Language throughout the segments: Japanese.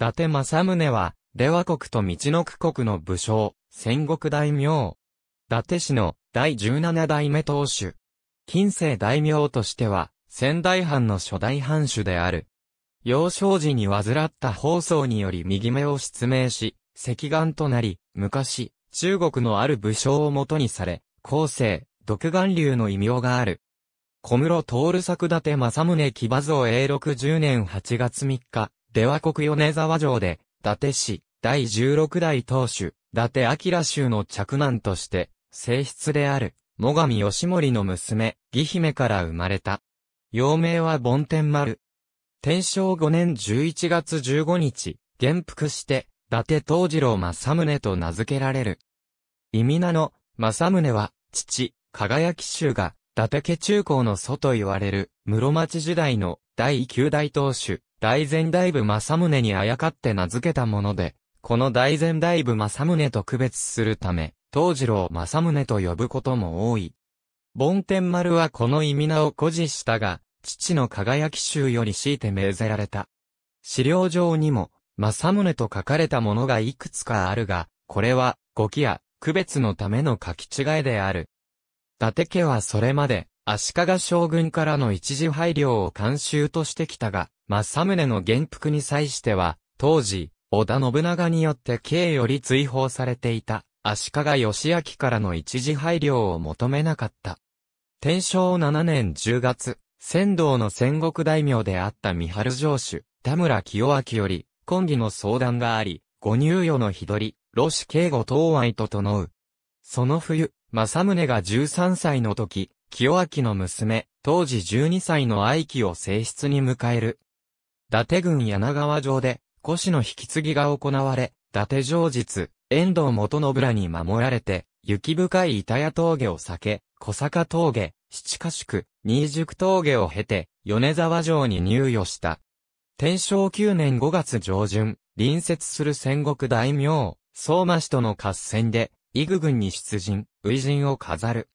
伊達政宗は、令和国と道の区国の武将、戦国大名。伊達氏の第17代目当主。近世大名としては、仙台藩の初代藩主である。幼少時に患った放送により右目を失明し、赤眼となり、昔、中国のある武将を元にされ、後世、独眼流の異名がある。小室徹作伊達政宗騎馬像永禄10年8月3日、出羽国米沢城で、伊達氏、第十六代当主、伊達明州の嫡男として、正室である、最上義盛の娘、義姫から生まれた。幼名は梵天丸。天正5年11月15日、元服して、伊達東次郎正宗と名付けられる。意味名の、正宗は、父、輝き衆が、伊達家中高の祖と言われる、室町時代の第九代当主、大前大部正宗にあやかって名付けたもので、この大前大部正宗と区別するため、東次郎正宗と呼ぶことも多い。梵天丸はこの意味名を誇示したが、父の輝き衆より強いて命ぜられた。資料上にも、正宗と書かれたものがいくつかあるが、これは、語気や、区別のための書き違いである。伊達家はそれまで、足利将軍からの一時配慮を監修としてきたが、正宗の元服に際しては、当時、織田信長によって京より追放されていた、足利義明からの一時配慮を求めなかった。天正7年10月、仙道の戦国大名であった三春城主、田村清明より、今義の相談があり、ご入与の日取り、老子敬吾等愛と整う。その冬、正宗が13歳の時、清明の娘、当時12歳の愛希を正室に迎える。伊達郡柳川城で、古市の引き継ぎが行われ、伊達城実、遠藤元信らに守られて、雪深い板谷峠を避け、小坂峠、七ヶ宿、新宿峠を経て、米沢城に入与した。天正9年5月上旬、隣接する戦国大名、相馬氏との合戦で、伊具軍に出陣、偉人を飾る。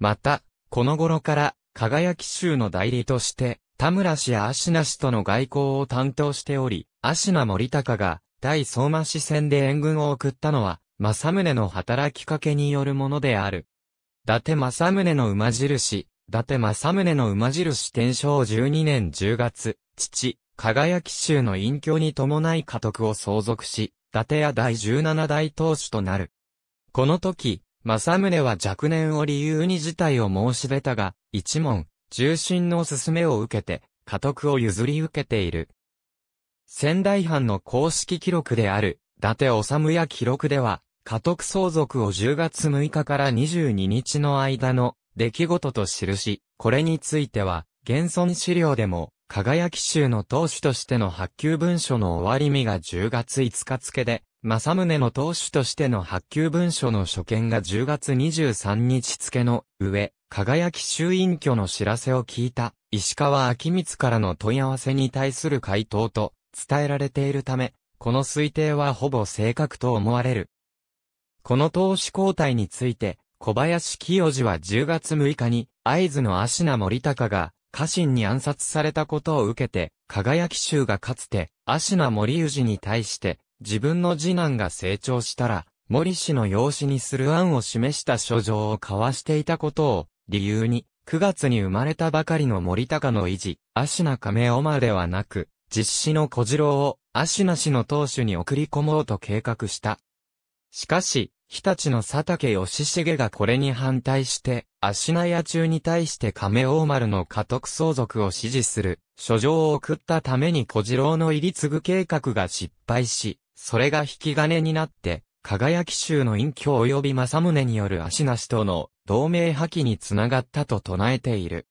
また、この頃から、輝き州の代理として、田村氏や芦名氏との外交を担当しており、芦名森高が、大相馬市戦で援軍を送ったのは、正宗の働きかけによるものである。伊達正宗の馬印、伊達正宗の馬印天正12年10月、父、輝き州の隠居に伴い家督を相続し、伊達屋第17代当主となる。この時、政宗は若年を理由に事態を申し出たが、一門、重臣の勧めを受けて、家督を譲り受けている。仙台藩の公式記録である、伊達治や記録では、家督相続を10月6日から22日の間の出来事と記し、これについては、現存資料でも、輝き州の当主としての発給文書の終わり見が10月5日付で、正宗の当主としての発給文書の所見が10月23日付の上、輝き衆院居の知らせを聞いた石川明光からの問い合わせに対する回答と伝えられているため、この推定はほぼ正確と思われる。この投資交代について、小林清治は10月6日に、会津の芦名森高が、家臣に暗殺されたことを受けて、輝き衆がかつて、芦名森氏に対して、自分の次男が成長したら、森氏の養子にする案を示した書状を交わしていたことを、理由に、9月に生まれたばかりの森高の維持、シ名亀尾まではなく、実施の小次郎を、シ名氏の当主に送り込もうと計画した。しかし、日立の佐竹義重がこれに反対して、シ名野中に対して亀大丸の家督相続を支持する、書状を送ったために小次郎の入り継ぐ計画が失敗し、それが引き金になって、輝き州の隠居及び正宗による足なしとの同盟破棄につながったと唱えている。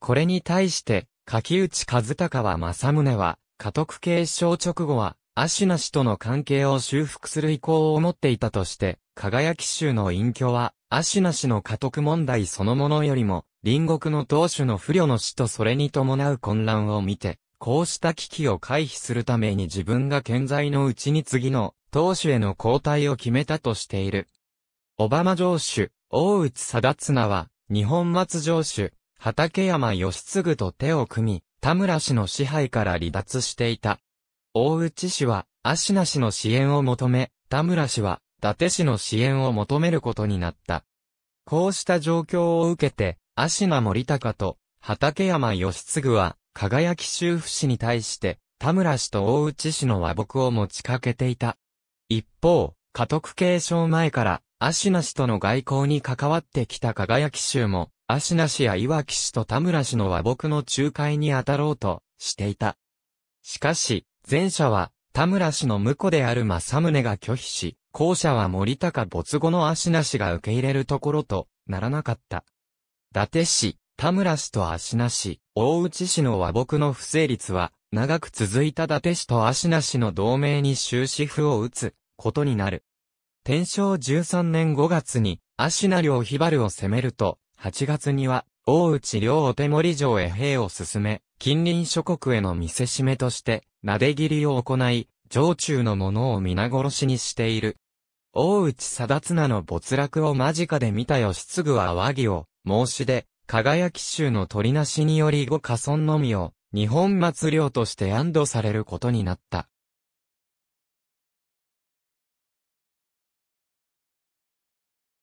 これに対して、柿内和隆は正宗は、家督継承直後は、足なしとの関係を修復する意向を持っていたとして、輝き州の隠居は、足なしの家督問題そのものよりも、隣国の当主の不慮の死とそれに伴う混乱を見て、こうした危機を回避するために自分が健在のうちに次の党首への交代を決めたとしている。小浜城主、大内貞綱は、日本松城主、畠山義継と手を組み、田村氏の支配から離脱していた。大内氏は、芦名氏の支援を求め、田村氏は、伊達氏の支援を求めることになった。こうした状況を受けて、芦名森高と、畠山義継は、輝き修府市に対して、田村氏と大内氏の和睦を持ちかけていた。一方、家督継承前から、シナ氏との外交に関わってきた輝き州も、シナ氏や岩木氏と田村氏の和睦の仲介に当たろうとしていた。しかし、前者は、田村氏の婿である正宗が拒否し、後者は森高没後のシナ氏が受け入れるところとならなかった。伊達氏、田村氏と足名氏、大内氏の和睦の不成立は、長く続いた伊達氏と足名氏の同盟に終止符を打つことになる。天正13年5月に、足名領ひばるを攻めると、8月には、大内領お手森城へ兵を進め、近隣諸国への見せしめとして、撫で切りを行い、城中の者を皆殺しにしている。大内貞綱の没落を間近で見た義継は和議を、申し出、輝き州の取りなしにより五家村のみを、日本末領として安堵されることになった。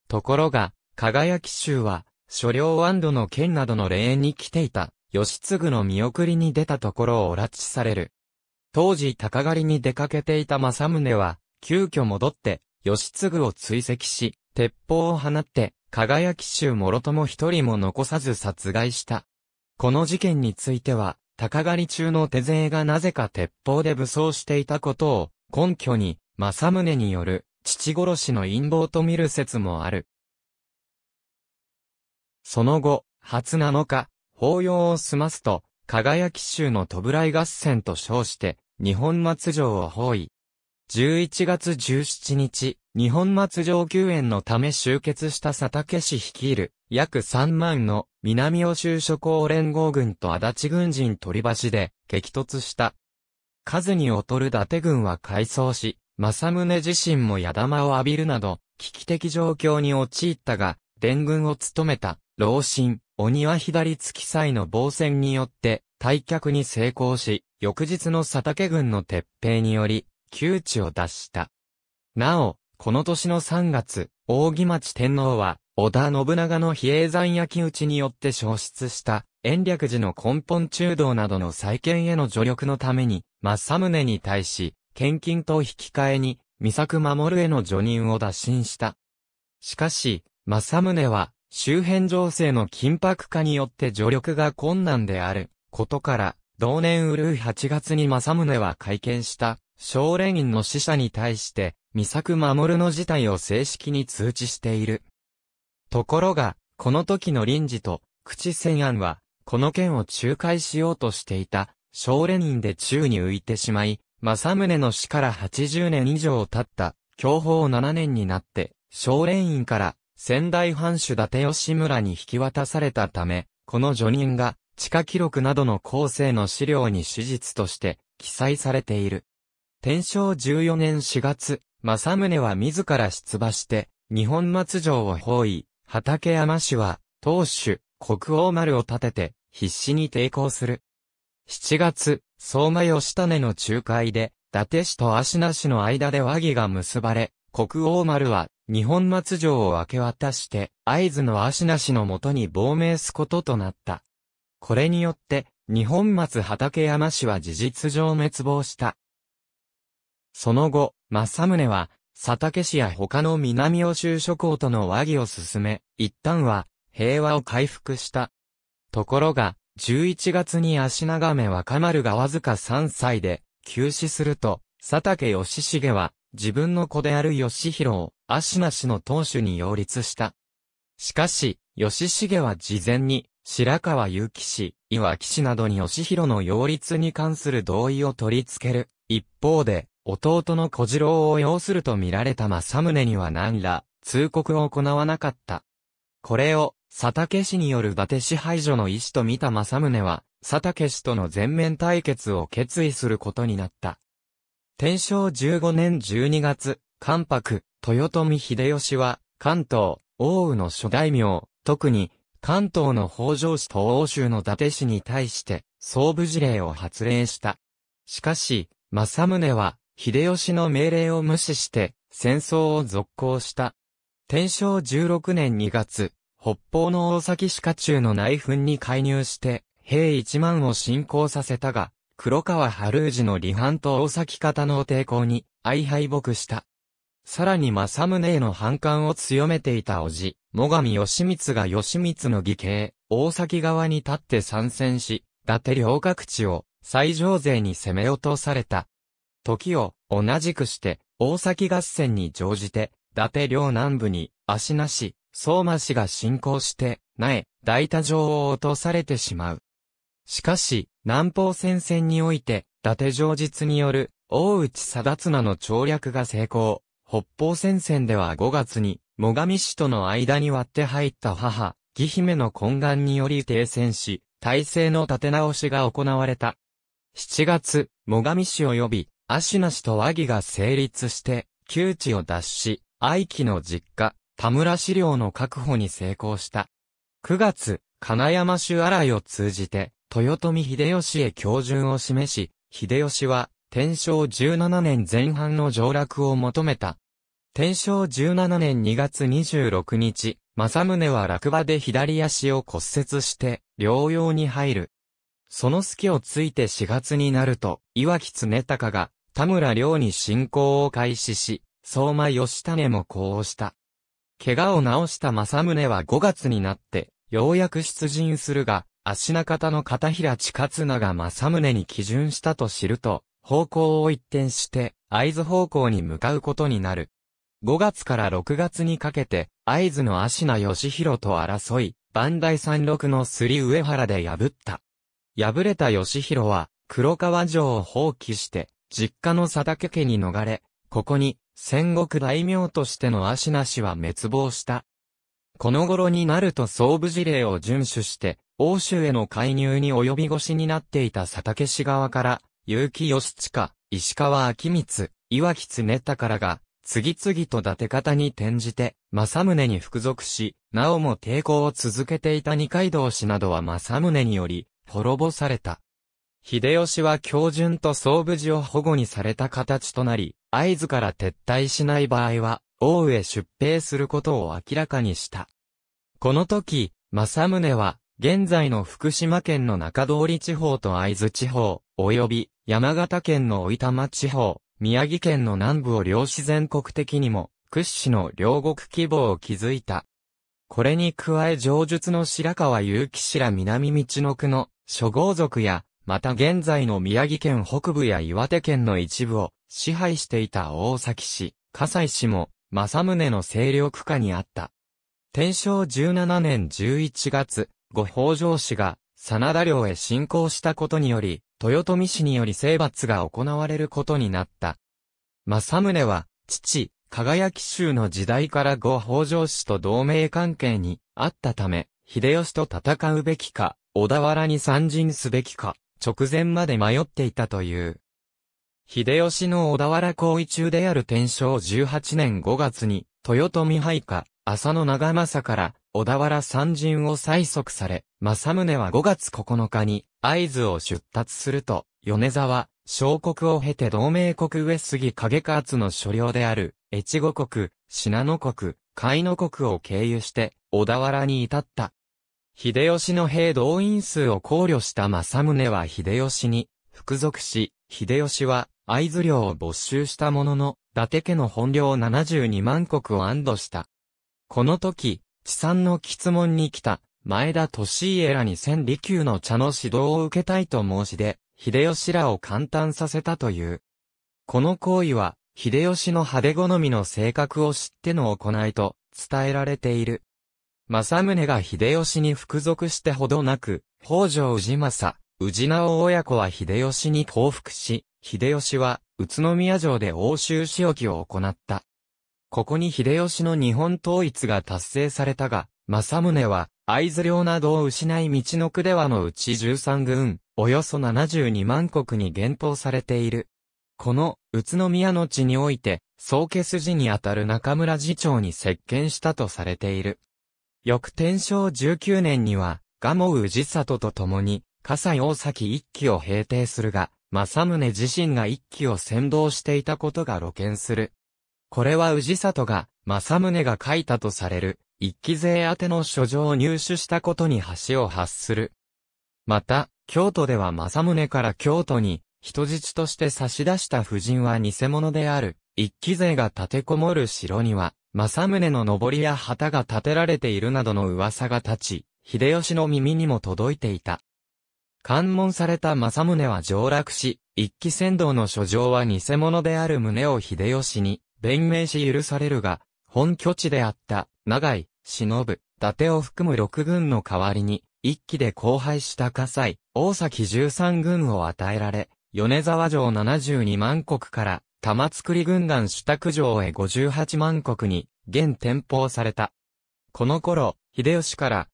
ところが、輝き州は、所領安堵の県などの霊園に来ていた、義継の見送りに出たところを拉致される。当時高狩りに出かけていた正宗は、急遽戻って、義継を追跡し、鉄砲を放って、輝き衆諸とも一人も残さず殺害した。この事件については、鷹狩り中の手勢がなぜか鉄砲で武装していたことを根拠に、正宗による父殺しの陰謀と見る説もある。その後、初7日、法要を済ますと、輝き衆のらい合戦と称して、日本末城を包囲。11月17日、日本末上級園のため集結した佐竹氏率いる、約3万の南欧州諸港連合軍と足立軍人取り橋で激突した。数に劣る伊達軍は改装し、正宗自身も矢玉を浴びるなど、危機的状況に陥ったが、伝軍を務めた、老神、鬼は左付き際の防戦によって、退却に成功し、翌日の佐竹軍の撤兵により、窮地を脱した。なお、この年の3月、扇町天皇は、織田信長の比叡山焼き討ちによって消失した、延暦寺の根本中道などの再建への助力のために、正宗に対し、献金と引き換えに、三作守への助任を打診した。しかし、正宗は、周辺情勢の緊迫化によって助力が困難である、ことから、同年うるう8月に正宗は会見した、少年院の死者に対して、三作守の事態を正式に通知している。ところが、この時の臨時と、口千案は、この件を仲介しようとしていた、少年院で宙に浮いてしまい、正宗の死から80年以上経った、享保7年になって、少年院から仙台藩主伊達吉村に引き渡されたため、この助任が地下記録などの後世の資料に史実として記載されている。天正14年4月、正宗は自ら出馬して、日本松城を包囲、畠山氏は、当主、国王丸を立てて、必死に抵抗する。7月、相馬義種の仲介で、伊達氏と芦名氏の間で和議が結ばれ、国王丸は、日本松城を明け渡して、合図の芦名氏のもとに亡命すこととなった。これによって、日本松畠山氏は事実上滅亡した。その後、正宗は、佐竹氏や他の南欧州諸港との和議を進め、一旦は、平和を回復した。ところが、11月に足長め若丸がわずか3歳で、急死すると、佐竹義重は、自分の子である義弘を、足名氏の当主に擁立した。しかし、義重は事前に、白川祐城氏、岩木氏などに義弘の擁立に関する同意を取り付ける。一方で、弟の小次郎を要すると見られた政宗には何ら通告を行わなかった。これを佐竹氏による伊達支配所の意思と見た政宗は、佐竹氏との全面対決を決意することになった。天正15年12月、関白、豊臣秀吉は、関東、大宇の諸大名、特に、関東の北条氏と欧州の伊達氏に対して、総武事令を発令した。しかし、政宗は、秀吉の命令を無視して戦争を続行した。天正16年2月、北方の大崎鹿中の内紛に介入して兵1万を侵攻させたが、黒川春氏の離反と大崎方の抵抗に相敗北した。さらに正宗への反感を強めていた叔父、が上義光が義光の義兄、大崎側に立って参戦し、伊達両各地を最上勢に攻め落とされた。時を同じくして、大崎合戦に乗じて、伊達領南部に、足なし、相馬氏が侵攻して、苗、大田城を落とされてしまう。しかし、南方戦線において、伊達城実による、大内貞綱の調略が成功。北方戦線では5月に、最上氏との間に割って入った母、義姫の懇願により停戦し、体制の立て直しが行われた。7月、最上氏及び、アシナ氏と和議が成立して、窮地を脱し、愛機の実家、田村資料の確保に成功した。9月、金山州荒井を通じて、豊臣秀吉へ教順を示し、秀吉は、天正17年前半の上落を求めた。天正17年2月26日、正宗は落馬で左足を骨折して、療養に入る。その隙をついて4月になると、岩木常隆が、田村良に進行を開始し、相馬義種もこうした。怪我を治した正宗は5月になって、ようやく出陣するが、足中の片平勝綱が正宗に基準したと知ると、方向を一転して、合図方向に向かうことになる。5月から6月にかけて、合図の足名義弘と争い、万代山六のすり上原で破った。破れた義弘は、黒川城を放棄して、実家の佐竹家に逃れ、ここに戦国大名としての足なしは滅亡した。この頃になると総武事例を遵守して、欧州への介入に及び腰になっていた佐竹氏側から、結城義親、石川昭光、岩木常らが、次々と立て方に転じて、正宗に服属し、なおも抵抗を続けていた二階堂氏などは正宗により、滅ぼされた。秀吉は教順と総武寺を保護にされた形となり、合図から撤退しない場合は、王へ出兵することを明らかにした。この時、正宗は、現在の福島県の中通り地方と会津地方、及び山形県のお玉地方、宮城県の南部を両自全国的にも、屈指の両国規模を築いた。これに加え上述の白川結城白南道の区の諸豪族やまた現在の宮城県北部や岩手県の一部を支配していた大崎市、笠西市も、正宗の勢力下にあった。天正17年11月、五北条氏が、真田領へ侵攻したことにより、豊臣氏により征伐が行われることになった。正宗は、父、輝き州の時代から五北条氏と同盟関係にあったため、秀吉と戦うべきか、小田原に参陣すべきか、直前まで迷っていたという。秀吉の小田原行為中である天正18年5月に、豊臣配下、浅野長政から小田原三人を催促され、政宗は5月9日に合図を出立すると、米沢、小国を経て同盟国上杉影勝の所領である、越後国、信濃国、海野国を経由して、小田原に至った。秀吉の兵動員数を考慮した正宗は秀吉に服属し、秀吉は合図領を没収したものの、伊達家の本領72万石を安堵した。この時、地産の質問に来た、前田利家らに千里級の茶の指導を受けたいと申し出、秀吉らを簡単させたという。この行為は、秀吉の派手好みの性格を知っての行いと伝えられている。正宗が秀吉に服属してほどなく、北条氏政、氏直親子は秀吉に降伏し、秀吉は宇都宮城で欧州仕置きを行った。ここに秀吉の日本統一が達成されたが、正宗は会津領などを失い道の区ではのうち13軍、およそ72万国に減俸されている。この宇都宮の地において、宗家筋にあたる中村次長に接見したとされている。翌天正19年には、蒲生氏里と共に、笠井大崎一揆を平定するが、正宗自身が一揆を先導していたことが露見する。これは氏里が、正宗が書いたとされる、一揆勢宛ての書状を入手したことに橋を発する。また、京都では正宗から京都に、人質として差し出した夫人は偽物である、一揆勢が立てこもる城には、正宗の上りや旗が建てられているなどの噂が立ち、秀吉の耳にも届いていた。関門された正宗は上落し、一騎先道の書状は偽物である旨を秀吉に、弁明し許されるが、本拠地であった、長井、忍、伊達を含む六軍の代わりに、一期で荒廃した火災、大崎十三軍を与えられ、米沢城72万国から玉造軍団主卓城へ58万国に、現転封された。この頃、秀吉から、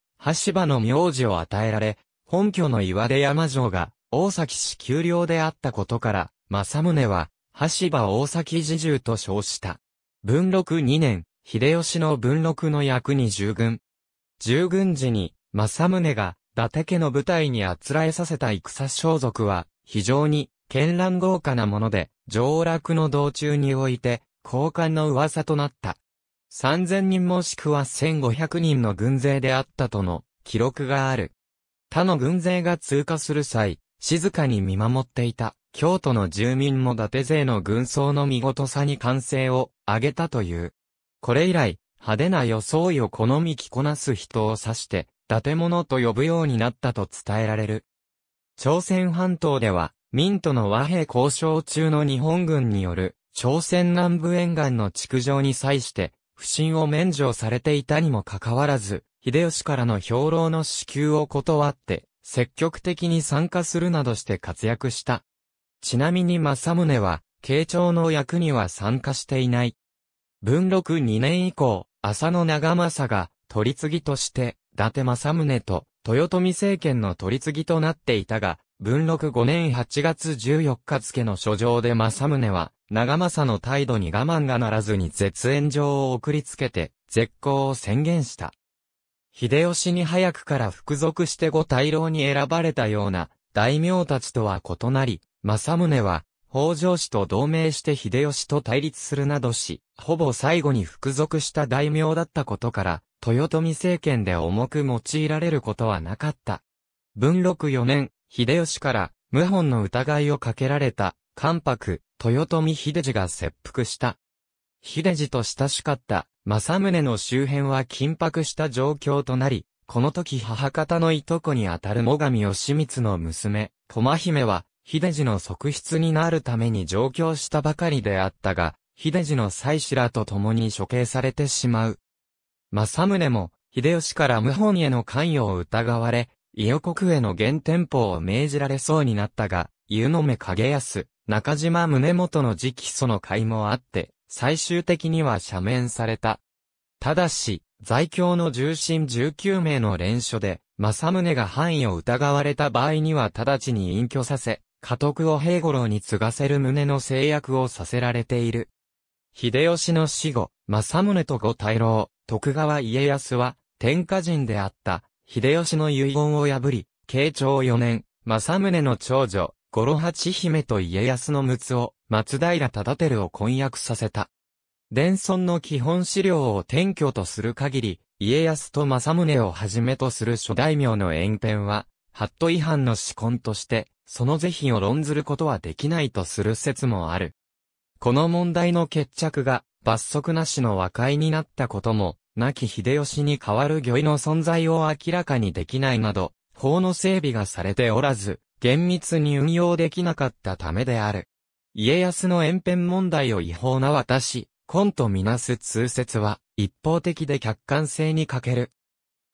橋場の名字を与えられ、本拠の岩出山城が、大崎市丘陵であったことから、政宗は、橋場大崎自重と称した。文禄2年、秀吉の文禄の役に従軍。従軍時に、政宗が、伊達家の部隊にあつらえさせた戦装束は、非常に、絢爛豪華なもので、上落の道中において、交換の噂となった。三千人もしくは千五百人の軍勢であったとの記録がある。他の軍勢が通過する際、静かに見守っていた京都の住民も伊達勢の軍装の見事さに歓声を上げたという。これ以来、派手な装いを好み着こなす人を指して、伊達者と呼ぶようになったと伝えられる。朝鮮半島では、民との和平交渉中の日本軍による、朝鮮南部沿岸の築城に際して、不信を免除されていたにもかかわらず、秀吉からの兵糧の支給を断って、積極的に参加するなどして活躍した。ちなみに政宗は、慶長の役には参加していない。文禄2年以降、浅野長政が取り次ぎとして、伊達政宗と豊臣政権の取り次ぎとなっていたが、文禄5年8月14日付の書状で正宗は、長政の態度に我慢がならずに絶縁状を送りつけて、絶好を宣言した。秀吉に早くから服属して後大老に選ばれたような大名たちとは異なり、正宗は、北条氏と同盟して秀吉と対立するなどし、ほぼ最後に服属した大名だったことから、豊臣政権で重く用いられることはなかった。文禄4年、秀吉から謀反の疑いをかけられた、関白、豊臣秀次が切腹した。秀次と親しかった、政宗の周辺は緊迫した状況となり、この時母方のいとこにあたる最上義満の娘、駒姫は、秀次の側室になるために上京したばかりであったが、秀次の妻子らと共に処刑されてしまう。政宗も、秀吉から謀反への関与を疑われ、伊予国への原店舗を命じられそうになったが、湯の目影安、中島宗元の直訴の会もあって、最終的には赦免された。ただし、在京の重臣19名の連署で、正宗が範囲を疑われた場合には直ちに隠居させ、家督を平五郎に継がせる旨の制約をさせられている。秀吉の死後、正宗とご大老、徳川家康は、天下人であった、秀吉の遺言を破り、慶長4年、政宗の長女、五郎八姫と家康の陸奥を、松平忠輝を婚約させた。伝尊の基本資料を転居とする限り、家康と政宗をはじめとする諸大名の延編は、法ト違反の死根として、その是非を論ずることはできないとする説もある。この問題の決着が、罰則なしの和解になったことも、亡き秀吉に代わる御意の存在を明らかにできないなど、法の整備がされておらず、厳密に運用できなかったためである。家康の延辺問題を違法な私、今とみなす通説は、一方的で客観性に欠ける。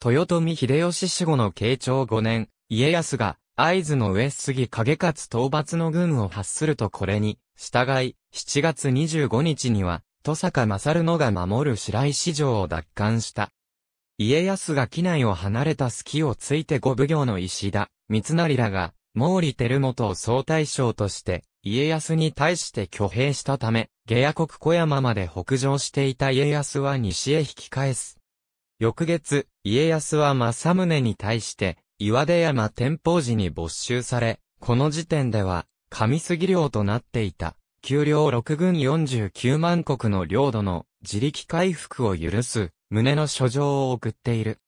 豊臣秀吉死後の慶長5年、家康が、合図の上杉影勝討伐の軍を発するとこれに、従い、7月25日には、戸坂勝のが守る白石城を奪還した。家康が機内を離れた隙をついて五奉行の石田、三成らが、毛利輝元を総大将として、家康に対して挙兵したため、下野国小山まで北上していた家康は西へ引き返す。翌月、家康は正宗に対して、岩出山天保寺に没収され、この時点では、上杉領となっていた。給料6軍49万国の領土の自力回復を許す旨の書状を送っている。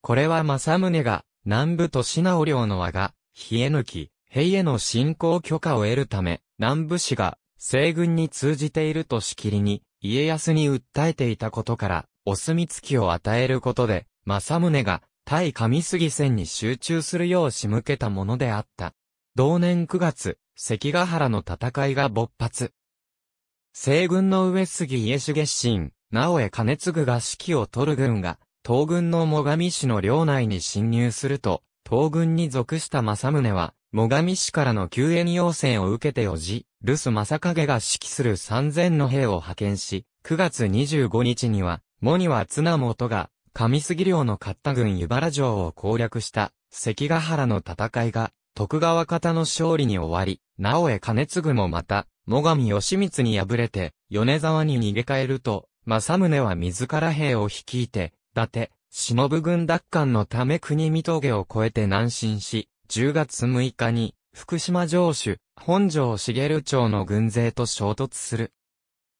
これは正宗が南部と市直領の和が、冷え抜き、平への進行許可を得るため、南部氏が西軍に通じているとしきりに、家康に訴えていたことから、お墨付きを与えることで、正宗が対上杉戦に集中するよう仕向けたものであった。同年9月、関ヶ原の戦いが勃発。西軍の上杉家重信、直江兼次が指揮を取る軍が、東軍の最上市の領内に侵入すると、東軍に属した政宗は、最上市からの救援要請を受けておじ、留守正影が指揮する3000の兵を派遣し、9月25日には、もには綱元が、上杉領の勝田軍湯原城を攻略した、関ヶ原の戦いが、徳川方の勝利に終わり、直江兼次もまた、最上義光に敗れて、米沢に逃げ帰ると、政宗は自ら兵を率いて、伊達、忍軍奪還のため国見峠を越えて南進し、10月6日に、福島城主、本城茂町の軍勢と衝突する。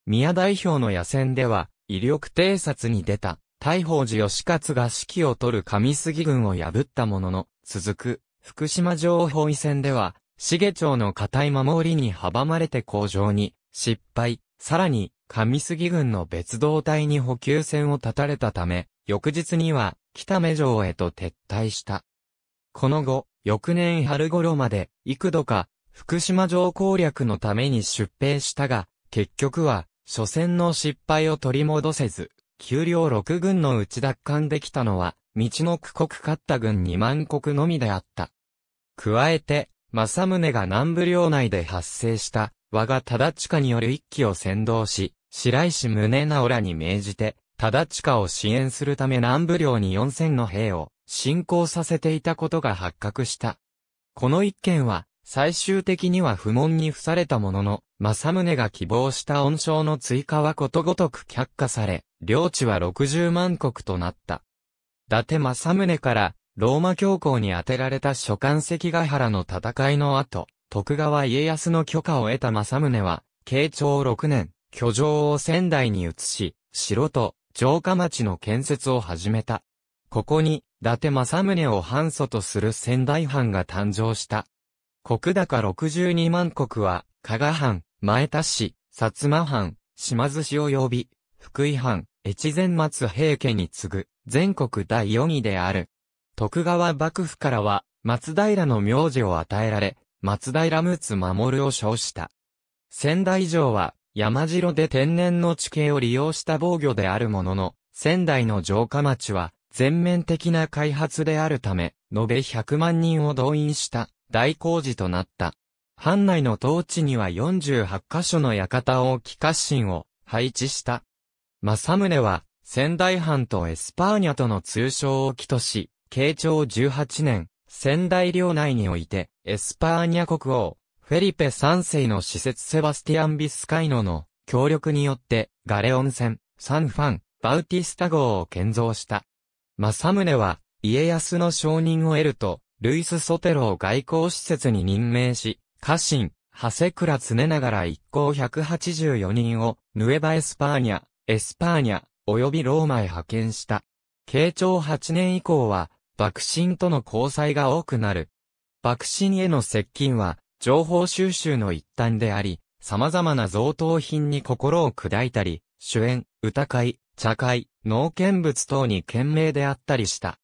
宮代表の野戦では、威力偵察に出た、大宝寺義勝が指揮を取る上杉軍を破ったものの、続く、福島城包囲戦では、重町の固い守りに阻まれて工場に失敗、さらに上杉軍の別動隊に補給線を断たれたため、翌日には北目城へと撤退した。この後、翌年春頃まで幾度か福島城攻略のために出兵したが、結局は、初戦の失敗を取り戻せず、丘陵6軍のうち奪還できたのは、道の区国勝った軍2万国のみであった。加えて、政宗が南部領内で発生した、我が忠親による一揆を先導し、白石宗直らに命じて、忠親を支援するため南部領に4000の兵を侵攻させていたことが発覚した。この一件は、最終的には不問に付されたものの、政宗が希望した恩賞の追加はことごとく却下され、領地は60万国となった。伊達政宗から、ローマ教皇に当てられた諸関関ヶ原の戦いの後、徳川家康の許可を得た政宗は、慶長6年、居城を仙台に移し、城と城下町の建設を始めた。ここに、伊達政宗を藩祖とする仙台藩が誕生した。国高62万国は、加賀藩、前田市、薩摩藩、島津市及び、福井藩、越前松平家に次ぐ、全国第4位である。徳川幕府からは、松平の名字を与えられ、松平陸奥守を称した。仙台城は、山城で天然の地形を利用した防御であるものの、仙台の城下町は、全面的な開発であるため、延べ100万人を動員した大工事となった。藩内の当地には48カ所の館を木家臣を配置した。正宗は仙台藩とエスパーニャとの通称を起とし、慶長18年、仙台領内において、エスパーニャ国王、フェリペ3世の施設セバスティアン・ビスカイノの協力によって、ガレオン船、サンファン、バウティスタ号を建造した。政宗は、家康の承認を得ると、ルイス・ソテロを外交施設に任命し、家臣、ハラ・ツネ常がら一行184人を、ヌエバ・エスパーニャ、エスパーニャ、及びローマへ派遣した。慶長8年以降は、爆心との交際が多くなる。爆心への接近は、情報収集の一端であり、様々な贈答品に心を砕いたり、主演、歌会、茶会、農見物等に懸命であったりした。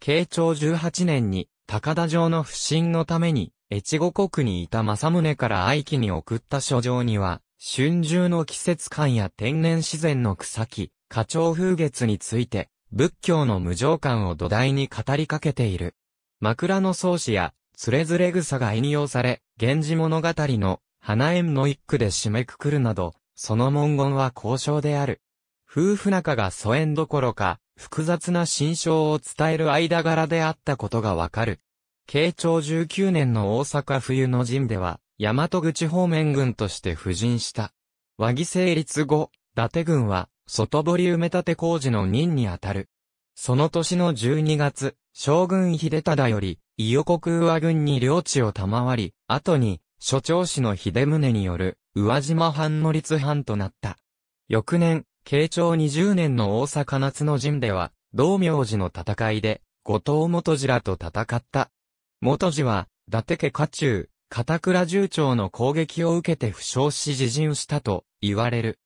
慶長18年に、高田城の不審のために、越後国にいた政宗から愛機に送った書状には、春秋の季節感や天然自然の草木、花鳥風月について、仏教の無常観を土台に語りかけている。枕草子や、つれずれ草が引用され、源氏物語の花園の一句で締めくくるなど、その文言は交渉である。夫婦仲が疎遠どころか、複雑な心象を伝える間柄であったことがわかる。慶長19年の大阪冬の陣では、大和口方面軍として布陣した。和議成立後、伊達軍は、外堀埋め立て工事の任にあたる。その年の12月、将軍秀忠より、伊予国和軍に領地を賜り、後に、所長氏の秀宗による、宇和島藩の立藩となった。翌年、慶長20年の大阪夏の陣では、道明寺の戦いで、後藤元次らと戦った。元次は、伊達家家中、片倉重長の攻撃を受けて負傷し自陣したと言われる。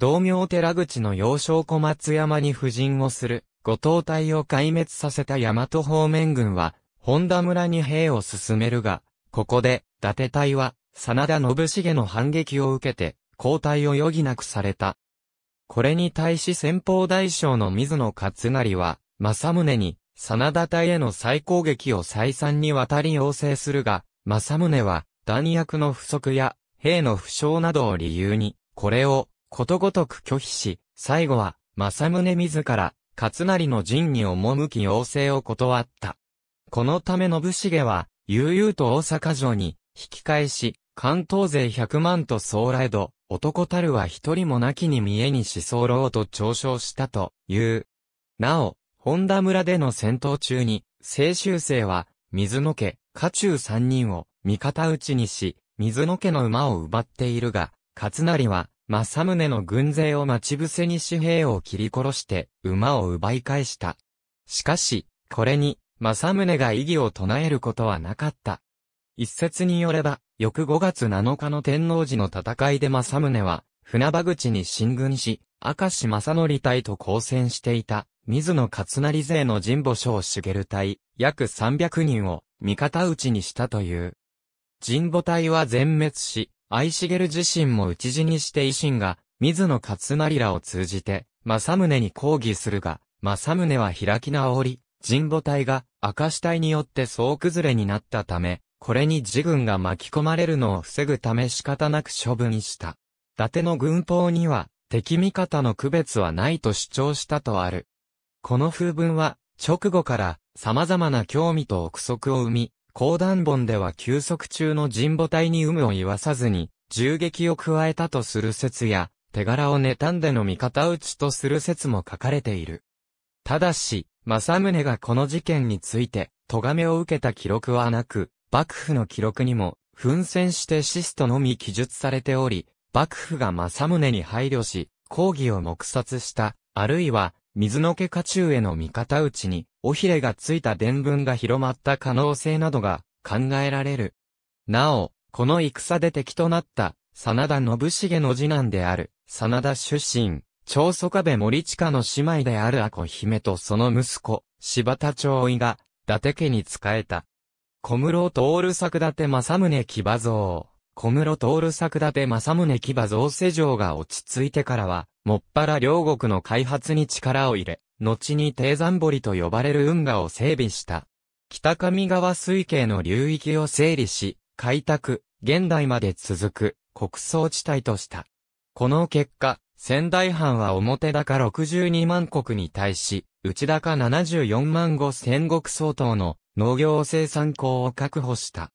同名寺口の幼少小松山に布陣をする、五島隊を壊滅させた大和方面軍は、本田村に兵を進めるが、ここで、伊達隊は、真田信繁の反撃を受けて、交代を余儀なくされた。これに対し先方大将の水野勝成は、正宗に、真田隊への再攻撃を再三にわたり要請するが、正宗は、弾薬の不足や、兵の負傷などを理由に、これを、ことごとく拒否し、最後は、正宗自ら、勝成の陣に赴き要請を断った。このため信繁は、悠々と大阪城に、引き返し、関東勢100万と総らえど、男たるは一人もなきに見えにし候と嘲笑したという。なお、本田村での戦闘中に、清州生は、水野家、家中三人を、味方討ちにし、水野家の馬を奪っているが、勝成は、正宗の軍勢を待ち伏せに紙幣を切り殺して、馬を奪い返した。しかし、これに、正宗が異議を唱えることはなかった。一説によれば、翌5月7日の天皇寺の戦いで正宗は、船場口に進軍し、明石正則隊と交戦していた、水野勝成勢の神保省茂隊、約300人を、味方討ちにしたという。神保隊は全滅し、愛茂自身も討ち死にして維新が、水野勝成らを通じて、正宗に抗議するが、正宗は開き直り、神保隊が明石隊によって総崩れになったため、これに自軍が巻き込まれるのを防ぐため仕方なく処分した。伊達の軍法には、敵味方の区別はないと主張したとある。この風文は、直後から様々な興味と憶測を生み、高段本では休息中の神保隊に有無を言わさずに、銃撃を加えたとする説や、手柄を妬んでの味方打ちとする説も書かれている。ただし、正宗がこの事件について、咎めを受けた記録はなく、幕府の記録にも、奮戦して死すとのみ記述されており、幕府が正宗に配慮し、抗議を黙殺した、あるいは、水の家家中への味方打ちに、尾ひれがついた伝聞が広まった可能性などが考えられる。なお、この戦で敵となった、真田信繁の次男である、真田出身、長宗我部森近の姉妹である阿子姫とその息子、柴田長井が、伊達家に仕えた。小室徹作立正宗騎馬像。小室徹作立正宗騎馬造世城が落ち着いてからは、もっぱら両国の開発に力を入れ、後に低山堀と呼ばれる運河を整備した。北上川水系の流域を整理し、開拓、現代まで続く、国葬地帯とした。この結果、仙台藩は表高62万国に対し、内高74万5千国相当の農業生産港を確保した。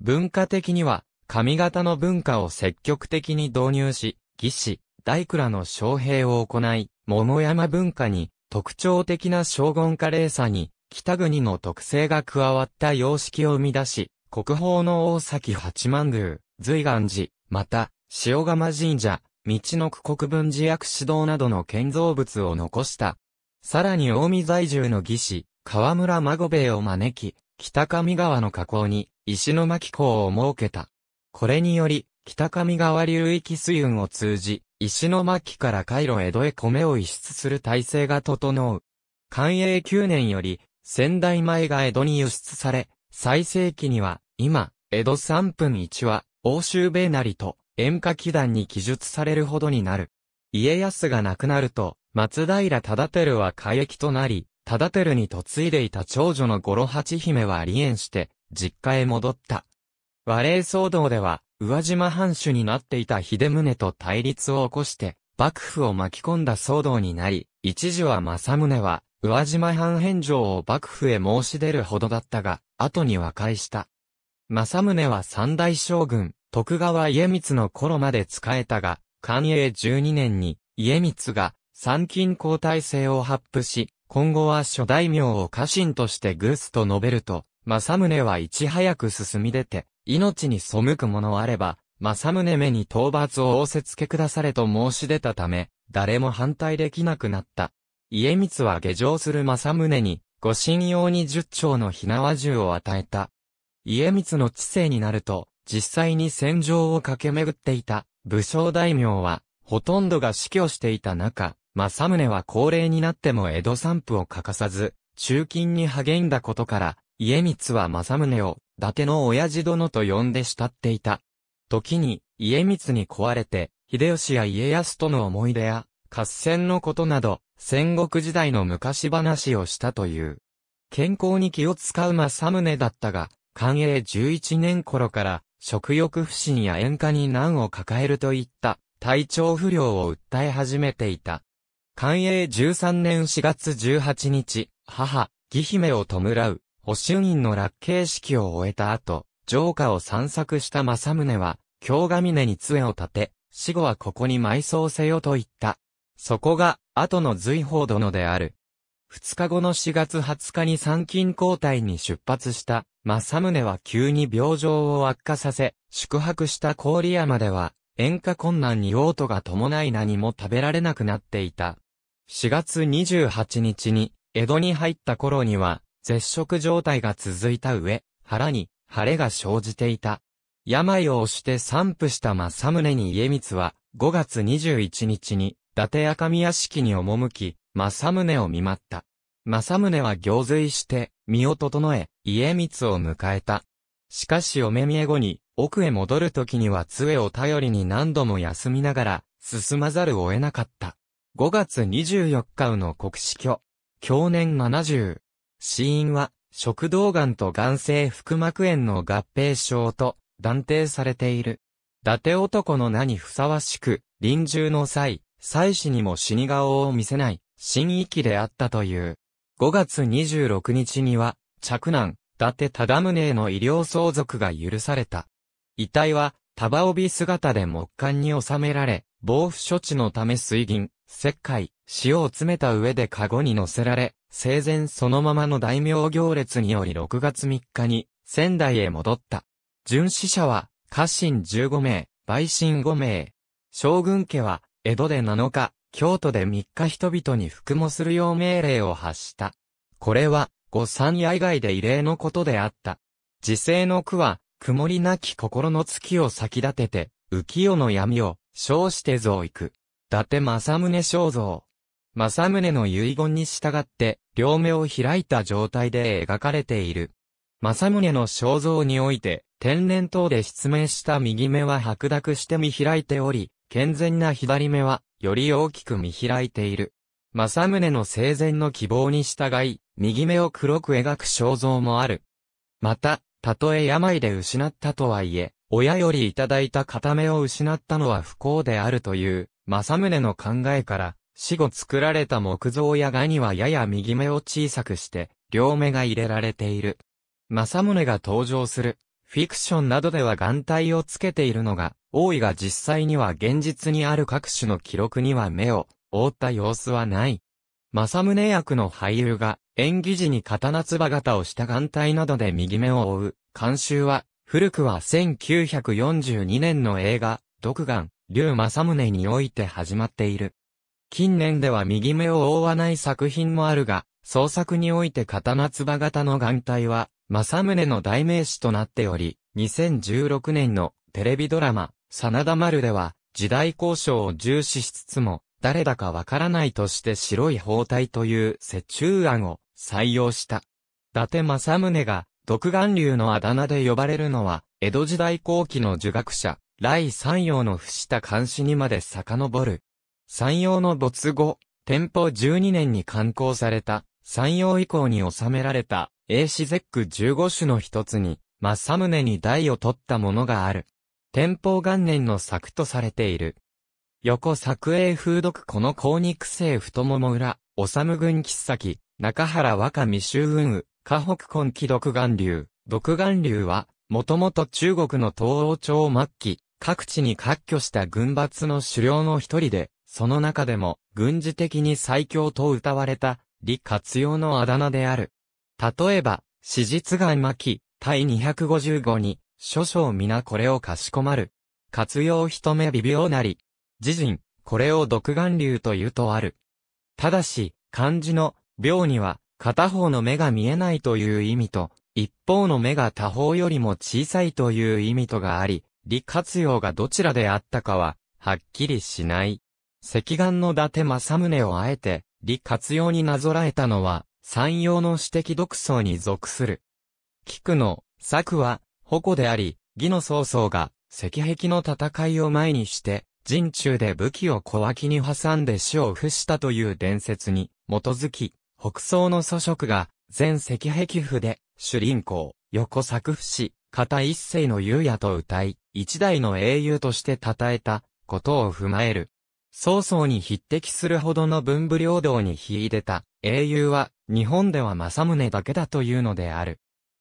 文化的には、上方の文化を積極的に導入し、義士、大倉の招平を行い、桃山文化に特徴的な荘厳華麗さに、北国の特性が加わった様式を生み出し、国宝の大崎八幡宮、随岩寺、また、塩釜神社、道の国分寺薬師堂などの建造物を残した。さらに近江在住の技師、河村孫兵衛を招き、北上川の河口に石巻港を設けた。これにより、北上川流域水運を通じ、石巻からカイロ江戸へ米を輸出する体制が整う。寛永9年より、仙台米が江戸に輸出され、最盛期には、今、江戸3分1は、欧州米なりと、演歌祈団に記述されるほどになる。家康が亡くなると、松平忠輝は海域となり、忠輝に嫁いでいた長女の五郎八姫は離縁して、実家へ戻った。和礼騒動では、宇和島藩主になっていた秀宗と対立を起こして、幕府を巻き込んだ騒動になり、一時は正宗は、宇和島藩返上を幕府へ申し出るほどだったが、後に和解した。正宗は三大将軍、徳川家光の頃まで仕えたが、寛永12年に、家光が、参勤交代制を発布し、今後は諸大名を家臣としてグースと述べると、正宗はいち早く進み出て、命に背く者あれば、政宗めに討伐を仰せつけくだされと申し出たため、誰も反対できなくなった。家光は下城する政宗に、ご信用に十丁の火縄銃を与えた。家光の知性になると、実際に戦場を駆け巡っていた武将大名は、ほとんどが死去していた中、政宗は高齢になっても江戸散布を欠かさず、中勤に励んだことから、家光は政宗を伊達の親父殿と呼んで慕っていた。時に、家光に壊れて、秀吉や家康との思い出や、合戦のことなど、戦国時代の昔話をしたという。健康に気を使う政宗だったが、寛永11年頃から、食欲不振や塩化に難を抱えるといった、体調不良を訴え始めていた。寛永13年4月18日、母、義姫を弔う、保守院の落慶式を終えた後、城下を散策した正宗は、京ヶ峰に杖を立て、死後はここに埋葬せよと言った。そこが、後の随法殿である。二日後の四月二十日に参勤交代に出発した、正宗は急に病状を悪化させ、宿泊した郡山では、塩化困難に用途が伴い何も食べられなくなっていた。4月28日に、江戸に入った頃には、絶食状態が続いた上、腹に腫れが生じていた。病を押して散布した正宗に家光は、5月21日に、伊達赤宮敷に赴き、正宗を見舞った。正宗は行随して、身を整え、家光を迎えた。しかしお目見え後に、奥へ戻る時には杖を頼りに何度も休みながら、進まざるを得なかった。5月24日の国死去。去年70。死因は、食道癌と癌性腹膜炎の合併症と断定されている。伊達男の名にふさわしく、臨終の際、妻子にも死に顔を見せない、新域であったという。5月26日には、着難、伊達忠宗への医療相続が許された。遺体は、束帯姿で木管に収められ、防腐処置のため水銀、石灰、塩を詰めた上で籠に乗せられ、生前そのままの大名行列により6月3日に仙台へ戻った。巡視者は家臣15名、陪臣5名。将軍家は江戸で7日、京都で3日人々に服もするよう命令を発した。これは、御三夜以外で異例のことであった。時世の句は、曇りなき心の月を先立てて、浮世の闇を、称して増育。伊達政宗肖像。正宗の遺言に従って、両目を開いた状態で描かれている。正宗の肖像において、天然痘で失明した右目は白濁して見開いており、健全な左目は、より大きく見開いている。正宗の生前の希望に従い、右目を黒く描く肖像もある。また、たとえ病で失ったとはいえ、親よりいただいた片目を失ったのは不幸であるという、正宗の考えから、死後作られた木造やガニはやや右目を小さくして、両目が入れられている。正宗が登場する。フィクションなどでは眼帯をつけているのが、多いが実際には現実にある各種の記録には目を覆った様子はない。正宗役の俳優が演技時に刀つば型をした眼帯などで右目を覆う監修は、古くは1942年の映画、独眼、竜正宗において始まっている。近年では右目を覆わない作品もあるが、創作において刀つば型の眼帯は、正宗の代名詞となっており、2016年のテレビドラマ、真田丸では、時代交渉を重視しつつも、誰だかわからないとして白い包帯という折衷案を採用した。伊達正宗が、独眼竜のあだ名で呼ばれるのは、江戸時代後期の儒学者、来三陽の伏した監視にまで遡る。山陽の没後、天保12年に刊行された、山陽以降に収められた、英史絶句15種の一つに、正宗に題を取ったものがある。天保元年の作とされている。横作英風読この公肉性太もも裏、治軍喫先、中原若未周雲雨、河北根気独眼流。独眼流は、もともと中国の東欧朝末期、各地に割拠した軍閥の首領の一人で、その中でも、軍事的に最強と謳われた、李活用のあだ名である。例えば、史実が巻、第255に、諸将皆これをかしこまる。活用一目微妙なり。自人、これを独眼流というとある。ただし、漢字の、病には、片方の目が見えないという意味と、一方の目が他方よりも小さいという意味とがあり、李活用がどちらであったかは、はっきりしない。石岩の伊達政宗をあえて、李活用になぞらえたのは、山陽の私的独創に属する。菊の、作は、矛であり、義の曹操が、石壁の戦いを前にして、陣中で武器を小脇に挟んで死を伏したという伝説に、基づき、北宋の祖職が、全石壁府で、主林公、横作府し、片一世の優也と歌い、一代の英雄として称えた、ことを踏まえる。曹操に匹敵するほどの文武両道に秀でた英雄は日本では政宗だけだというのである。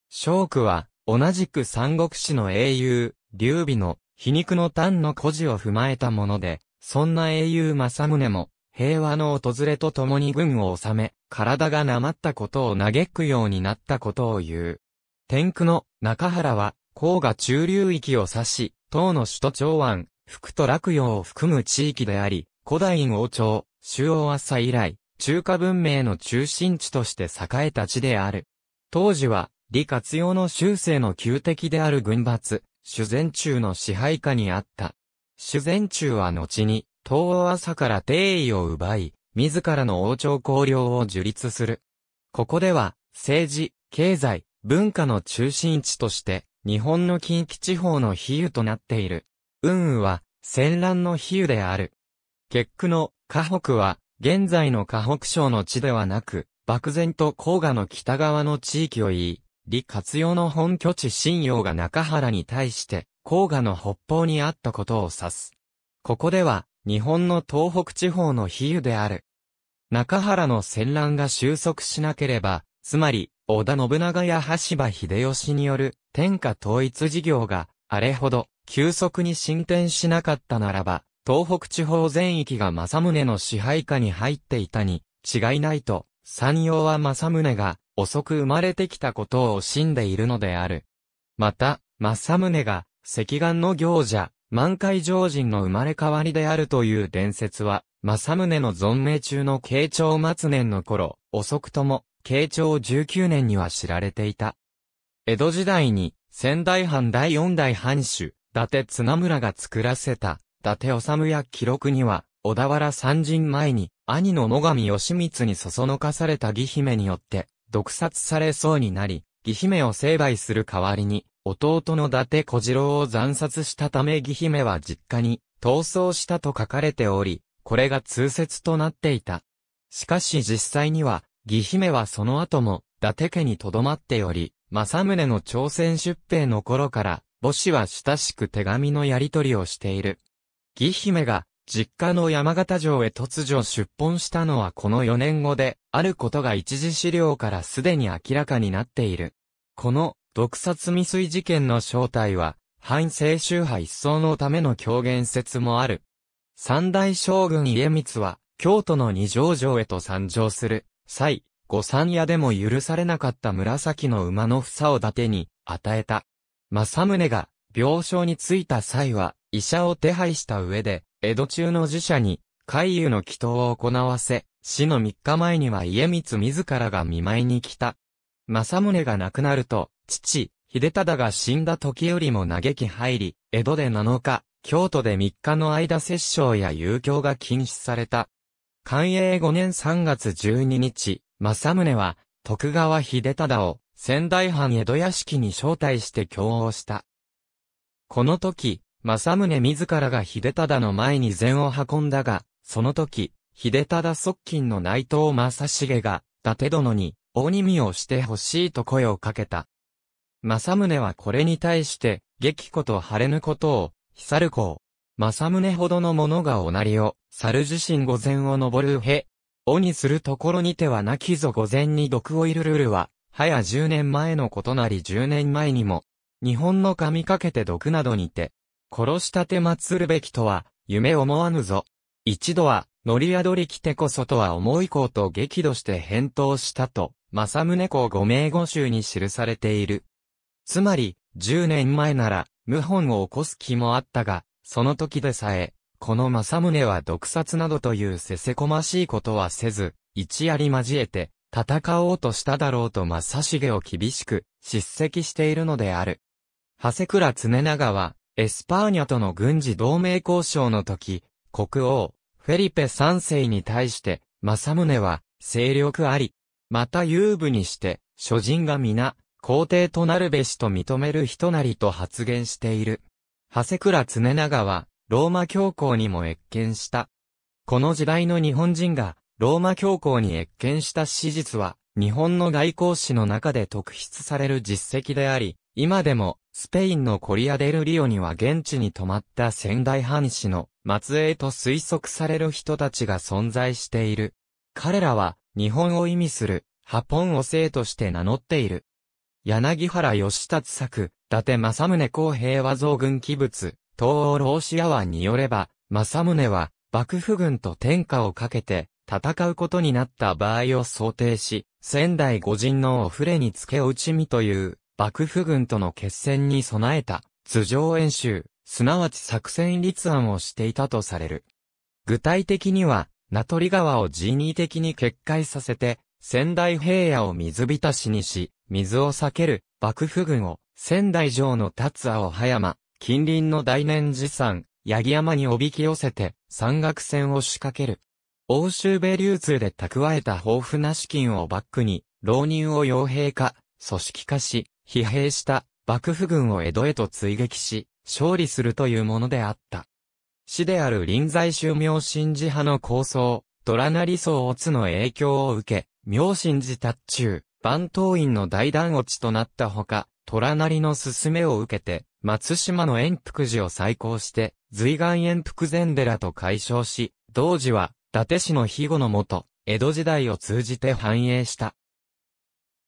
諸区は同じく三国志の英雄、劉備の皮肉の端の故事を踏まえたもので、そんな英雄政宗も平和の訪れと共に軍を治め、体がなまったことを嘆くようになったことを言う。天空の中原は、甲賀中流域を指し、唐の首都長安、福と洛陽を含む地域であり、古代王朝、周王朝以来、中華文明の中心地として栄えた地である。当時は、李活用の修正の旧敵である軍閥、修善中の支配下にあった。修善中は後に、東欧朝から帝位を奪い、自らの王朝公領を樹立する。ここでは、政治、経済、文化の中心地として、日本の近畿地方の比喩となっている。雲雨は、戦乱の比喩である。結句の、河北は、現在の河北省の地ではなく、漠然と黄河の北側の地域を言い、李活用の本拠地信用が中原に対して、黄河の北方にあったことを指す。ここでは、日本の東北地方の比喩である。中原の戦乱が収束しなければ、つまり、織田信長や羽柴秀吉による天下統一事業が、あれほど急速に進展しなかったならば、東北地方全域が正宗の支配下に入っていたに、違いないと、山陽は正宗が遅く生まれてきたことを惜しんでいるのである。また、正宗が、石岩の行者、満開常人の生まれ変わりであるという伝説は、正宗の存命中の慶長末年の頃、遅くとも、慶長19年には知られていた。江戸時代に、仙台藩第4代藩主、伊達綱村が作らせた、伊達治や記録には、小田原三人前に、兄の野上義光にそそのかされた義姫によって、毒殺されそうになり、義姫を成敗する代わりに、弟の伊達小次郎を惨殺したため義姫は実家に、逃走したと書かれており、これが通説となっていた。しかし実際には、義姫はその後も、伊達家に留まっており、政宗の朝鮮出兵の頃から、母子は親しく手紙のやり取りをしている。義姫が、実家の山形城へ突如出奔したのはこの4年後で、あることが一時資料からすでに明らかになっている。この、毒殺未遂事件の正体は、反政宗派一層のための狂言説もある。三大将軍家光は、京都の二条城へと参上する、際、御三家でも許されなかった紫の馬の房を盾に、与えた。正宗が病床に着いた際は、医者を手配した上で、江戸中の寺社に、海遊の祈祷を行わせ、死の3日前には家光自らが見舞いに来た。正宗が亡くなると、父、秀忠が死んだ時よりも嘆き入り、江戸で7日、京都で3日の間殺政や遊興が禁止された。寛永5年3月12日、正宗は、徳川秀忠を、仙台藩江戸屋敷に招待して供応した。この時、正宗自らが秀忠の前に禅を運んだが、その時、秀忠側近の内藤正重が、伊達殿に、鬼見をしてほしいと声をかけた。正宗はこれに対して、激子と晴れぬことを、久る子を、正宗ほどの者がおなりを、猿自身御前を登るへ、鬼するところにてはなきぞ御前に毒をいるるるは、は10年前のことなり10年前にも、日本の神かけて毒などにて、殺したて祀るべきとは、夢思わぬぞ。一度は、乗り宿り来てこそとは思いこうと激怒して返答したと、正宗公五名五集に記されている。つまり、10年前なら、謀反を起こす気もあったが、その時でさえ、この正宗は毒殺などというせせこましいことはせず、一やり交えて、戦おうとしただろうと正成を厳しく、叱責しているのである。長谷倉常長は、エスパーニャとの軍事同盟交渉の時、国王、フェリペ3世に対して、政宗は、勢力あり、また遊部にして、諸人が皆、皇帝となるべしと認める人なりと発言している。長谷倉常長は、ローマ教皇にも謁見した。この時代の日本人が、ローマ教皇に謁見した史実は、日本の外交史の中で特筆される実績であり、今でも、スペインのコリアデルリオには現地に泊まった仙台藩士の末裔と推測される人たちが存在している。彼らは、日本を意味する、ハポンを生として名乗っている。柳原義達作、伊達政宗公平和造軍記物、東欧ローシア湾によれば、政宗は、幕府軍と天下をかけて、戦うことになった場合を想定し、仙台五人のお触れにつけ打ち身という、幕府軍との決戦に備えた、図上演習、すなわち作戦立案をしていたとされる。具体的には、名取川を人為的に決壊させて、仙台平野を水浸しにし、水を避ける、幕府軍を、仙台城の達つを葉山、近隣の大念寺山、八木山におびき寄せて、山岳戦を仕掛ける。欧州米流通で蓄えた豊富な資金をバックに、浪人を傭兵化、組織化し、疲弊した幕府軍を江戸へと追撃し、勝利するというものであった。死である臨済宗明神寺派の構想、虎り層オツの影響を受け、明神寺達中、万刀院の大団落ちとなったほか、虎なりの勧めを受けて、松島の延福寺を再興して、随岩延福禅寺と解消し、同時は、伊達氏の庇護のもと、江戸時代を通じて繁栄した。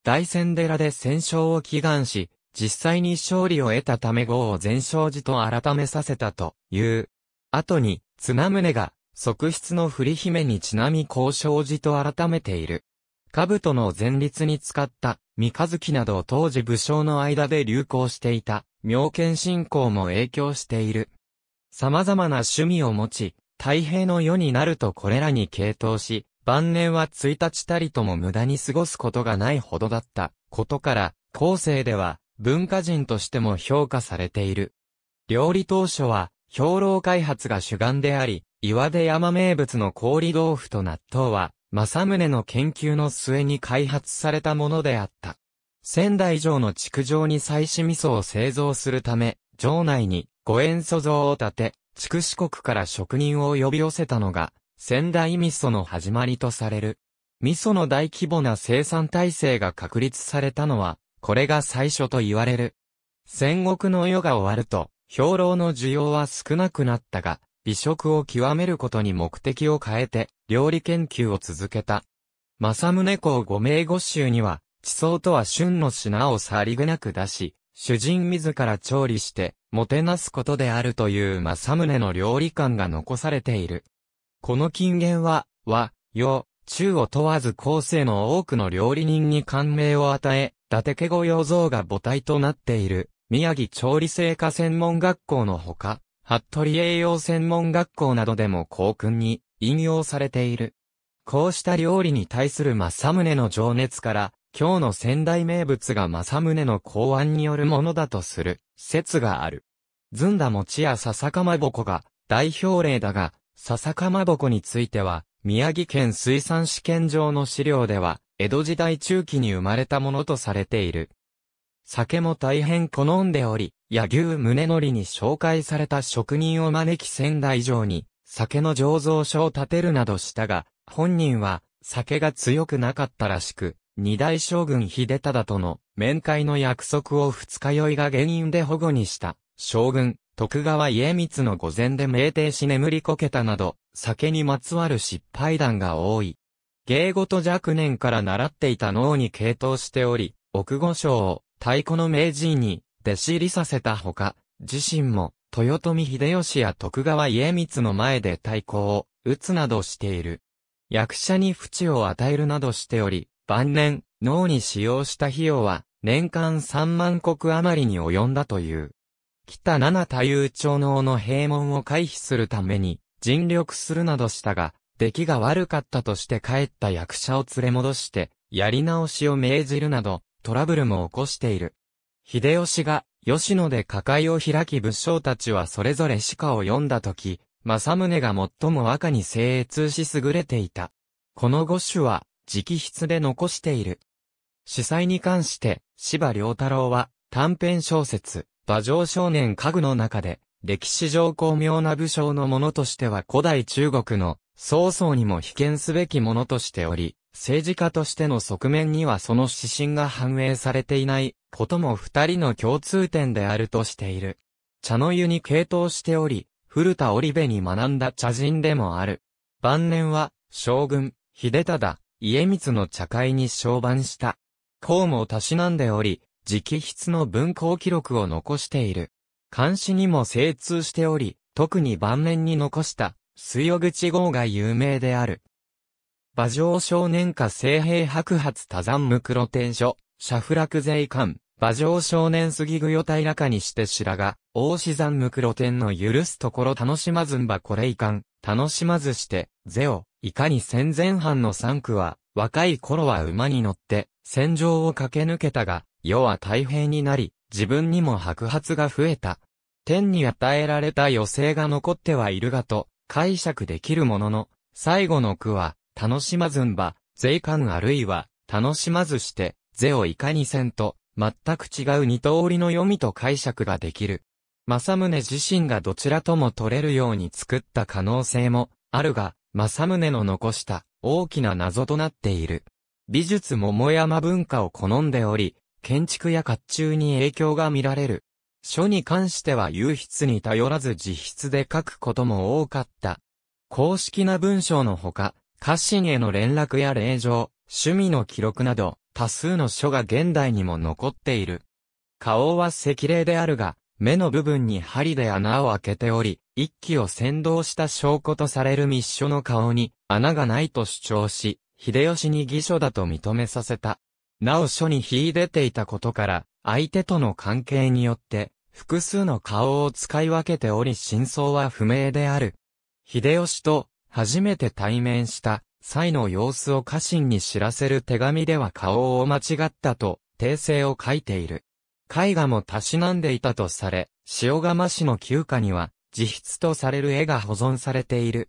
大仙寺で戦勝を祈願し、実際に勝利を得たため号を全勝寺と改めさせたという。後に、綱宗が、側室の振姫にちなみ交渉寺と改めている。兜の前立に使った、三日月など当時武将の間で流行していた、妙見信仰も影響している。様々な趣味を持ち、太平の世になるとこれらに傾倒し、晩年は1日たりとも無駄に過ごすことがないほどだったことから、後世では文化人としても評価されている。料理当初は、兵糧開発が主眼であり、岩出山名物の氷豆腐と納豆は、正宗の研究の末に開発されたものであった。仙台城の築城に祭祀味噌を製造するため、城内に五円素像を建て、筑四国から職人を呼び寄せたのが、仙台味噌の始まりとされる。味噌の大規模な生産体制が確立されたのは、これが最初と言われる。戦国の世が終わると、兵糧の需要は少なくなったが、美食を極めることに目的を変えて、料理研究を続けた。正宗公五名五州には、地層とは旬の品をさりげなく出し、主人自ら調理して、もてなすことであるという正宗の料理観が残されている。この金言は、和、洋、中を問わず後世の多くの料理人に感銘を与え、伊達家御用像が母体となっている、宮城調理製菓専門学校のほか、服部栄養専門学校などでも校訓に引用されている。こうした料理に対する正宗の情熱から、京の仙台名物が正宗の考案によるものだとする説がある。ずんだ餅や笹かまぼこが代表例だが、笹かまぼこについては、宮城県水産試験場の資料では、江戸時代中期に生まれたものとされている。酒も大変好んでおり、柳生宗則に紹介された職人を招き仙台城に、酒の醸造所を建てるなどしたが、本人は、酒が強くなかったらしく、二大将軍秀忠との面会の約束を二日酔いが原因で保護にした将軍徳川家光の御前で酩酊し眠りこけたなど酒にまつわる失敗談が多い。芸事若年から習っていた脳に傾倒しており、奥御所を太鼓の名人に弟子入りさせたほか、自身も豊臣秀吉や徳川家光の前で太鼓を打つなどしている。役者に淵を与えるなどしており、晩年、脳に使用した費用は、年間3万国余りに及んだという。北七多夫長能の閉門を回避するために、尽力するなどしたが、出来が悪かったとして帰った役者を連れ戻して、やり直しを命じるなど、トラブルも起こしている。秀吉が、吉野で下界を開き武将たちはそれぞれ鹿を読んだ時、正宗が最も若に精通し優れていた。この五種は、直筆で残している。主催に関して、芝良太郎は、短編小説、馬上少年家具の中で、歴史上巧妙な武将のものとしては古代中国の曹操にも被験すべきものとしており、政治家としての側面にはその指針が反映されていないことも二人の共通点であるとしている。茶の湯に傾倒しており、古田織部に学んだ茶人でもある。晩年は、将軍、秀忠、家光の茶会に昇番した。項もたしなんでおり、直筆の文庫記録を残している。監視にも精通しており、特に晩年に残した、水尾口号が有名である。馬上少年家聖平白髪多山無黒天書、ャフラク税官、馬上少年杉具与平らかにして白が、大志山無黒天の許すところ楽しまずんばこれいかん、楽しまずして、ゼオ。いかに戦前半の三区は、若い頃は馬に乗って、戦場を駆け抜けたが、世は太平になり、自分にも白髪が増えた。天に与えられた余生が残ってはいるがと、解釈できるものの、最後の句は、楽しまずんば、税関あるいは、楽しまずして、税をいかにせんと、全く違う二通りの読みと解釈ができる。正宗自身がどちらとも取れるように作った可能性もあるが、政宗の残した大きな謎となっている。美術桃山文化を好んでおり、建築や甲冑に影響が見られる。書に関しては有筆に頼らず自筆で書くことも多かった。公式な文章のほか、家臣への連絡や令状、趣味の記録など、多数の書が現代にも残っている。顔は赤霊であるが、目の部分に針で穴を開けており、一揆を先導した証拠とされる密書の顔に穴がないと主張し、秀吉に偽書だと認めさせた。なお書に秀出ていたことから、相手との関係によって、複数の顔を使い分けており真相は不明である。秀吉と初めて対面した際の様子を家臣に知らせる手紙では顔を間違ったと訂正を書いている。絵画もたしなんでいたとされ、塩釜市の旧家には自筆とされる絵が保存されている。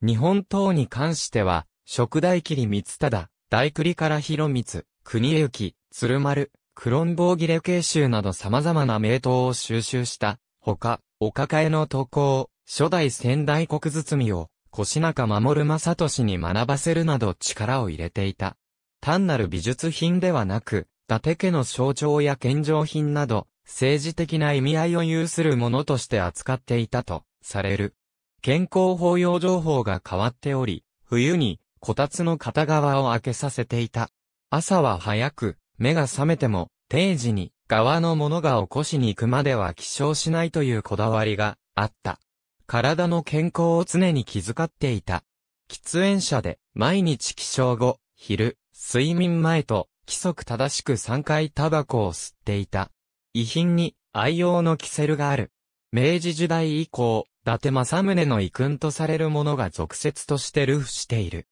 日本刀に関しては、食大切た忠、大栗から広光、国行、鶴丸、黒ん坊切れ慶州など様々な名刀を収集した、ほか、お抱えの渡航、初代仙台国包みを、腰中守正俊に学ばせるなど力を入れていた。単なる美術品ではなく、伊達家の象徴や献上品など、政治的な意味合いを有するものとして扱っていたとされる。健康法要情報が変わっており、冬にこたつの片側を開けさせていた。朝は早く、目が覚めても、定時に側のものが起こしに行くまでは起床しないというこだわりがあった。体の健康を常に気遣っていた。喫煙者で毎日起床後、昼、睡眠前と規則正しく3回タバコを吸っていた。遺品に愛用のキセルがある。明治時代以降、伊達政宗の遺訓とされるものが俗説として流布している。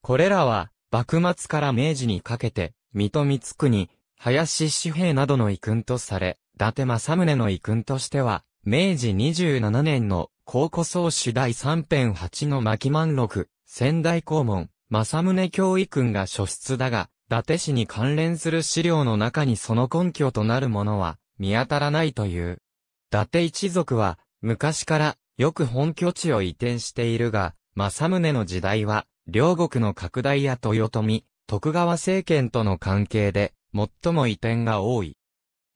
これらは、幕末から明治にかけて、水戸光国、林四平などの遺訓とされ、伊達政宗の遺訓としては、明治27年の考古総主第3編8の巻満録、仙台公門、政宗教遺訓が書出だが、伊達氏に関連する資料の中にその根拠となるものは見当たらないという。伊達一族は昔からよく本拠地を移転しているが、政宗の時代は両国の拡大や豊臣、徳川政権との関係で最も移転が多い。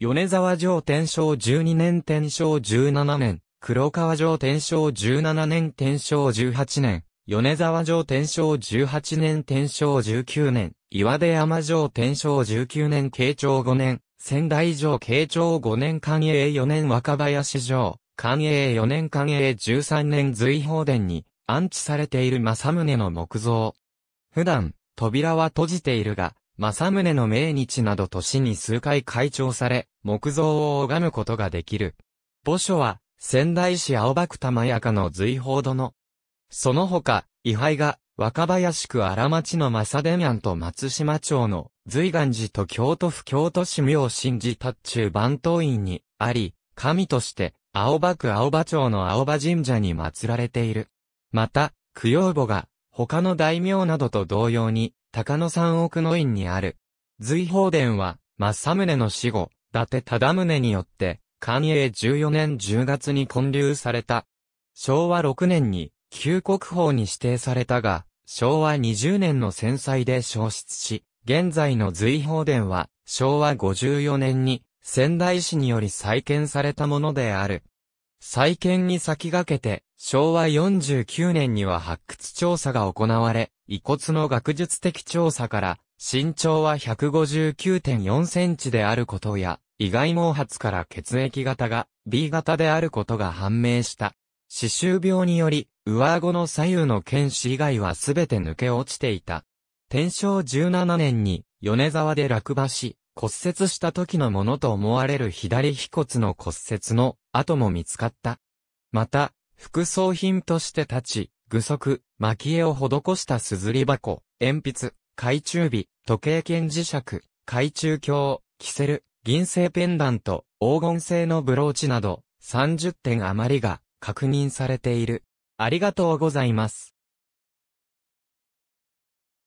米沢城天正12年天正17年、黒川城天正17年天正18年、米沢城天正18年天正19年、岩出山城天正19年慶長5年、仙台城慶長5年官営4年若林城、官営4年官営13年随宝殿に安置されている正宗の木像。普段、扉は閉じているが、正宗の命日など年に数回開帳され、木像を拝むことができる。墓所は、仙台市青葉区玉屋家の随宝殿、その他、位牌が、若林区荒町の正伝庵と松島町の随願寺と京都府京都市明神寺達中番頭院にあり、神として青葉区青葉町の青葉神社に祀られている。また、供養母が他の大名などと同様に高野山奥の院にある。随宝殿は、正宗の死後、伊達忠宗によって、寛永14年10月に建立された。昭和6年に旧国宝に指定されたが、昭和20年の戦災で消失し、現在の随宝殿は昭和54年に仙台市により再建されたものである。再建に先駆けて昭和49年には発掘調査が行われ、遺骨の学術的調査から身長は159.4センチであることや、意外毛髪から血液型が B 型であることが判明した。死臭病により上顎の左右の剣士以外はすべて抜け落ちていた。天正17年に、米沢で落馬し、骨折した時のものと思われる左皮骨の骨折の跡も見つかった。また、副葬品として立ち、具足、巻絵を施したすずり箱、鉛筆、懐中火、時計剣磁石、懐中鏡、キセル、銀製ペンダント、黄金製のブローチなど、30点余りが確認されている。ありがとうございます。